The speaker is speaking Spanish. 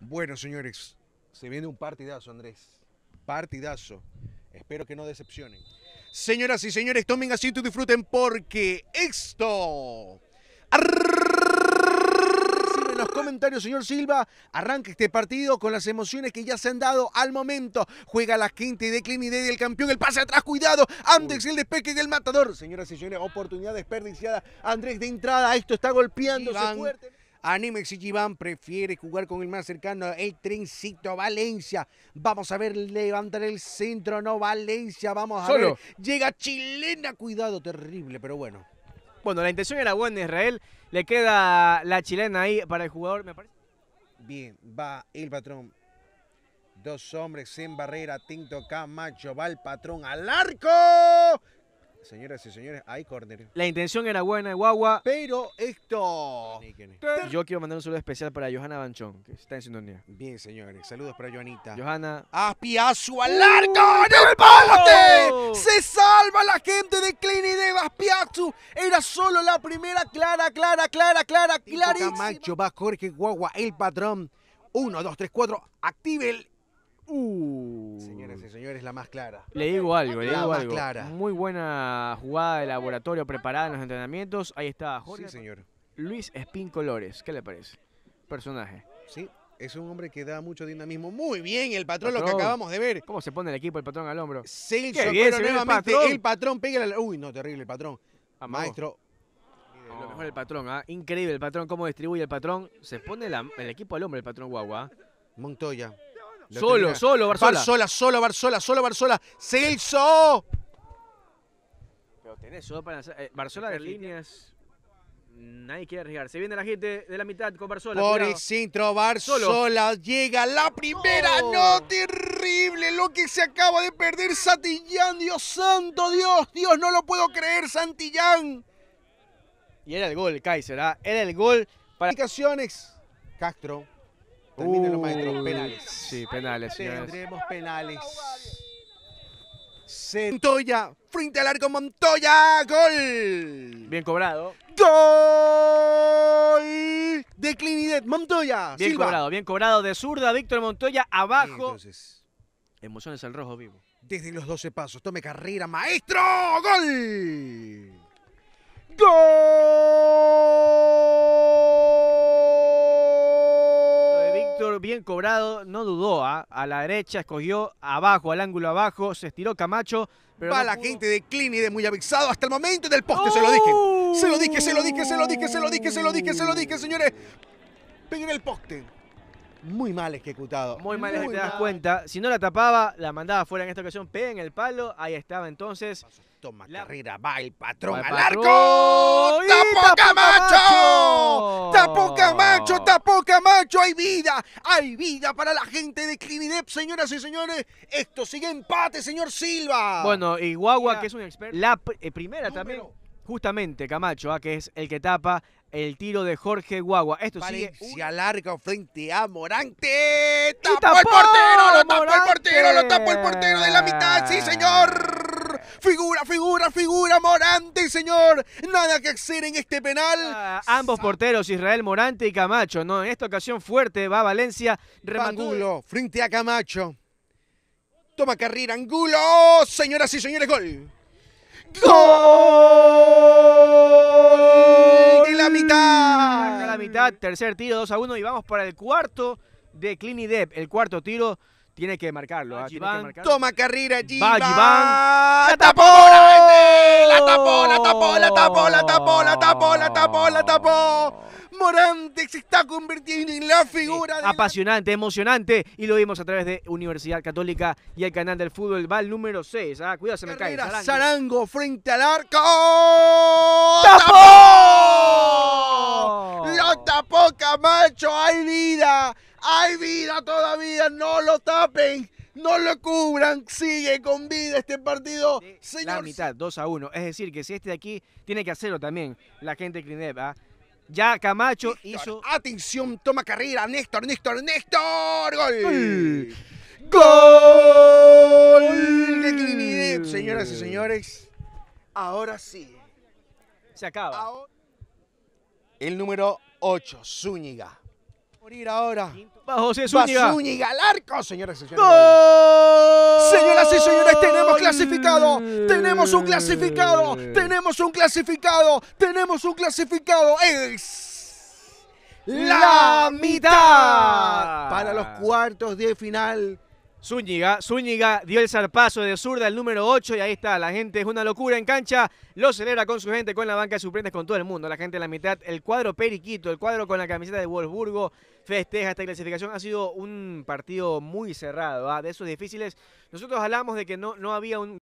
Bueno, señores, se viene un partidazo, Andrés. Partidazo. Espero que no decepcionen. Señoras y señores, tomen asiento y disfruten porque esto... los comentarios, señor Silva, arranca este partido con las emociones que ya se han dado al momento. Juega la quinta y de y del campeón, el pase atrás, cuidado, Andrés, el despeque del matador. Señoras y señores, oportunidad desperdiciada, Andrés de entrada, esto está golpeando. fuerte. Anime y prefiere jugar con el más cercano, el trencito Valencia. Vamos a ver levantar el centro, no Valencia, vamos a ver. Llega Chilena, cuidado, terrible, pero bueno. Bueno, la intención era buena, Israel. Le queda la chilena ahí para el jugador, me parece. Bien, va el patrón. Dos hombres en barrera, Tinto Camacho, va el patrón al arco. Señoras y señores, hay córner. La intención era buena de Guagua. Pero esto. Yo quiero mandar un saludo especial para Johanna Banchón, que está en sintonía. Bien, señores. Saludos para Joanita. Johanna. Aspiazu al largo en el ¡Oh! Se salva la gente de Clini de Aspiazu. Era solo la primera clara, clara, clara, clara, clarísima. macho va Jorge Guagua, el patrón. Uno, dos, tres, cuatro. Active el Uh. Señoras y señores, la más clara. Le digo algo, le digo algo. Muy buena jugada de laboratorio preparada en los entrenamientos. Ahí está Jorge. Sí, señor. Luis Espín Colores, ¿qué le parece? Personaje. Sí, es un hombre que da mucho dinamismo. Muy bien, el patrón, lo que acabamos de ver. ¿Cómo se pone el equipo, el patrón al hombro? Sí, pero nuevamente. El patrón, el la... Uy, no, terrible el patrón. Maestro. Lo mejor el patrón, ¿ah? Increíble el patrón, cómo distribuye el patrón. Se pone el equipo al hombro el patrón Guagua. Montoya. Solo, solo, Barcelona. solo, Barzola. Barzola, solo, Barcelona, solo, Barzola. ¡Celso! Pero tenés solo para eh, de líneas. Nadie quiere arriesgar. Se viene la gente de la mitad con Barzola. Por el centro, Barzola llega la primera. Oh. No, terrible lo que se acaba de perder Santillán. Dios santo, Dios, Dios, no lo puedo creer, Santillán. Y era el gol, Kaiser, ¿ah? era el gol para... Castro. Terminen los maestros. Penales. Sí, penales, Tendremos penales. Montoya, frente al arco Montoya, gol. Bien cobrado. Gol de Clinidet, Montoya. Bien cobrado, bien cobrado de zurda, Víctor Montoya abajo. Entonces, Emociones al rojo vivo. Desde los 12 pasos, tome carrera, maestro, gol. Gol. cobrado, no dudó. ¿ah? A la derecha escogió abajo, al ángulo abajo, se estiró Camacho. Pero Va la gente de Clini de muy avisado hasta el momento del poste, se lo dije. ¡Oh! Se lo dije, se lo dije, se lo dije, se lo dije, se lo dije, se lo dije, señores. Peguen el poste. Muy mal ejecutado. Muy mal, muy te das cuenta. Si no la tapaba, la mandaba fuera en esta ocasión. Pega en el palo, ahí estaba entonces. Toma la... carrera, va el patrón al arco. ¡Tapó Camacho! ¡Tapó Camacho! Camacho! hay vida, hay vida para la gente de Clinidep, señoras y señores. Esto sigue empate, señor Silva. Bueno, y Guagua, que es un experto. La eh, primera también, justamente, Camacho, ah, que es el que tapa el tiro de Jorge Guagua. Esto sigue. Se alarga frente a Morante. ¡Tapó, tapó el portero! ¡Lo tapó el portero! ¡Lo tapó el portero de la mitad! ¡Sí, señor! Figura, figura, figura, Morante, señor. Nada que hacer en este penal. Ah, ambos porteros, Israel Morante y Camacho. No, en esta ocasión fuerte va Valencia. Angulo, frente a Camacho. Toma carrera, Angulo. señoras y señores, gol. ¡Gol! De la mitad. En la mitad, tercer tiro, 2 a 1. Y vamos para el cuarto de Clini Depp. El cuarto tiro tiene que ah, marcarlo. Toma carrera, allí Va, ¡La tapó! ¡La tapó! ¡La tapó! ¡La tapó! ¡La tapó! ¡La tapó! ¡La tapó! ¡La tapó! Morante se está convirtiendo en la figura. Eh, de apasionante, emocionante. Y lo vimos a través de Universidad Católica y el canal del fútbol. Va número 6. Ah, cuidado, se me cae. Sarango. frente al arco. ¡Tapó! ¡Lo tapó Camacho! ¡Hay vida! Hay vida todavía, no lo tapen. No lo cubran, sigue con vida este partido, señor. La mitad, 2 a 1. Es decir, que si este de aquí tiene que hacerlo también, la gente de Clinep, ¿ah? Ya Camacho hizo. Atención, toma carrera, Néstor, Néstor, Néstor. Gol. Gol de Klinev. señoras y señores. Ahora sí. Se acaba. El número 8, Zúñiga morir ahora. bajo Zúñiga. al arco, señoras y señores. Señoras y señores, tenemos clasificado. Tenemos un clasificado. Tenemos un clasificado. Tenemos un clasificado. Es la mitad para los cuartos de final Zúñiga, Zúñiga dio el zarpazo de zurda, al número 8, y ahí está, la gente es una locura en cancha, lo celebra con su gente, con la banca de suplentes, con todo el mundo, la gente en la mitad, el cuadro periquito, el cuadro con la camiseta de Wolfsburgo, festeja esta clasificación, ha sido un partido muy cerrado, ¿ah? de esos difíciles, nosotros hablamos de que no, no había un